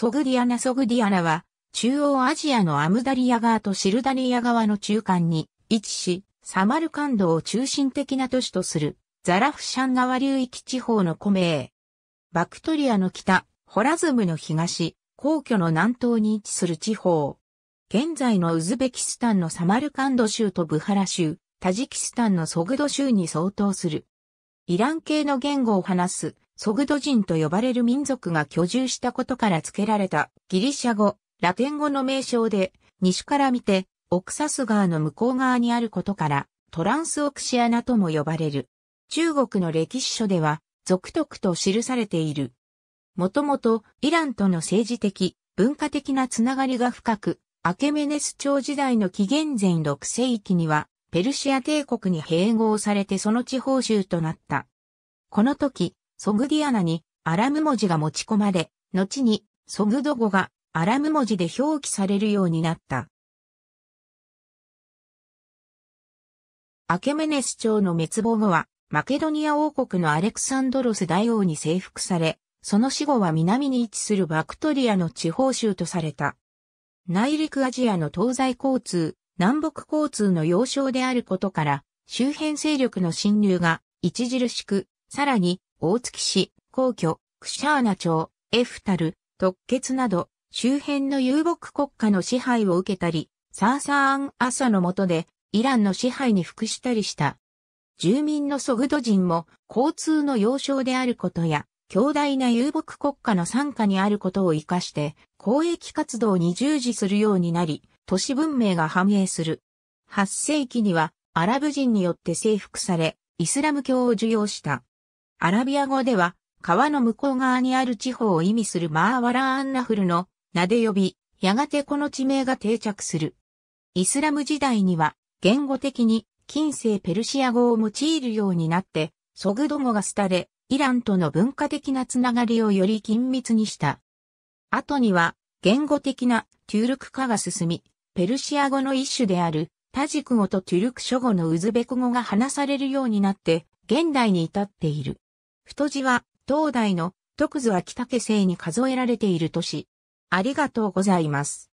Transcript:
ソグディアナソグディアナは、中央アジアのアムダリア川とシルダリア川の中間に位置し、サマルカンドを中心的な都市とする、ザラフシャン川流域地方の古名。バクトリアの北、ホラズムの東、皇居の南東に位置する地方。現在のウズベキスタンのサマルカンド州とブハラ州、タジキスタンのソグド州に相当する。イラン系の言語を話すソグド人と呼ばれる民族が居住したことから付けられたギリシャ語、ラテン語の名称で、西から見て、オクサス川の向こう側にあることから、トランスオクシアナとも呼ばれる。中国の歴史書では、続々と記されている。もともと、イランとの政治的、文化的なつながりが深く、アケメネス朝時代の紀元前6世紀には、ペルシア帝国に併合されてその地方州となった。この時、ソグディアナにアラム文字が持ち込まれ、後にソグド語がアラム文字で表記されるようになった。アケメネス朝の滅亡後は、マケドニア王国のアレクサンドロス大王に征服され、その死後は南に位置するバクトリアの地方州とされた。内陸アジアの東西交通、南北交通の要衝であることから、周辺勢力の侵入が著しく、さらに大月市、皇居、クシャーナ町、エフタル、特決など、周辺の遊牧国家の支配を受けたり、サーサーン・アサの下で、イランの支配に服したりした。住民のソグド人も、交通の要衝であることや、強大な遊牧国家の傘下にあることを活かして、公益活動に従事するようになり、都市文明が繁栄する。8世紀には、アラブ人によって征服され、イスラム教を受容した。アラビア語では、川の向こう側にある地方を意味するマーワラーンナフルの名で呼び、やがてこの地名が定着する。イスラム時代には、言語的に近世ペルシア語を用いるようになって、ソグド語が廃れ、イランとの文化的なつながりをより緊密にした。後には、言語的なテュルク化が進み、ペルシア語の一種であるタジク語とテュルク諸語のウズベク語が話されるようになって、現代に至っている。太字は、東大の、徳津秋武生に数えられている都市。ありがとうございます。